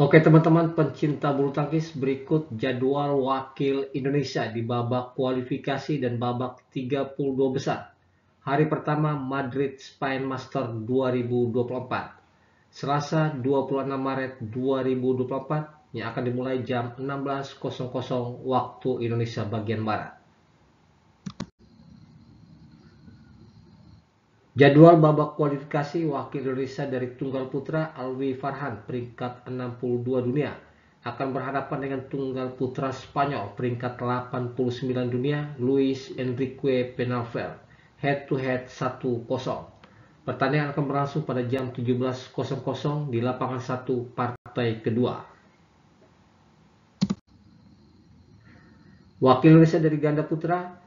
Oke teman-teman pencinta bulu tangkis, berikut jadwal wakil Indonesia di babak kualifikasi dan babak 32 besar. Hari pertama Madrid Spain Master 2024. Selasa 26 Maret 2024 yang akan dimulai jam 16.00 waktu Indonesia bagian Barat. Jadwal babak kualifikasi wakil Indonesia dari Tunggal Putra Alwi Farhan peringkat 62 dunia akan berhadapan dengan Tunggal Putra Spanyol peringkat 89 dunia Luis Enrique Penalver head to head 1-0. Pertandingan akan berlangsung pada jam 17.00 di lapangan 1 partai kedua. Wakil Indonesia dari ganda putra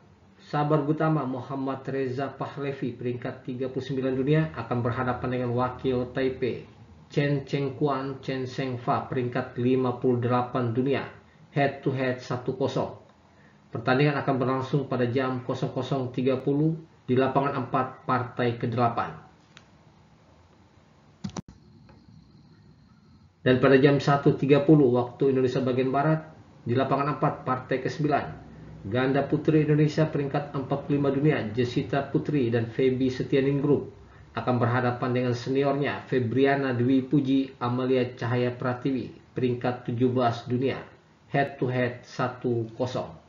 Sabar Gutama Muhammad Reza Pahlevi peringkat 39 dunia akan berhadapan dengan wakil Taipei Chen Cheng Kuan Chen Seng Fa peringkat 58 dunia head to head 1-0. Pertandingan akan berlangsung pada jam 00.30 di lapangan 4 partai ke-8. Dan pada jam 1.30 waktu Indonesia bagian Barat di lapangan 4 partai ke-9 Ganda putri Indonesia peringkat 45 dunia Jessica Putri dan Feby Group akan berhadapan dengan seniornya Febriana Dwi Puji Amalia Cahaya Pratiwi peringkat 17 dunia head to head 1-0.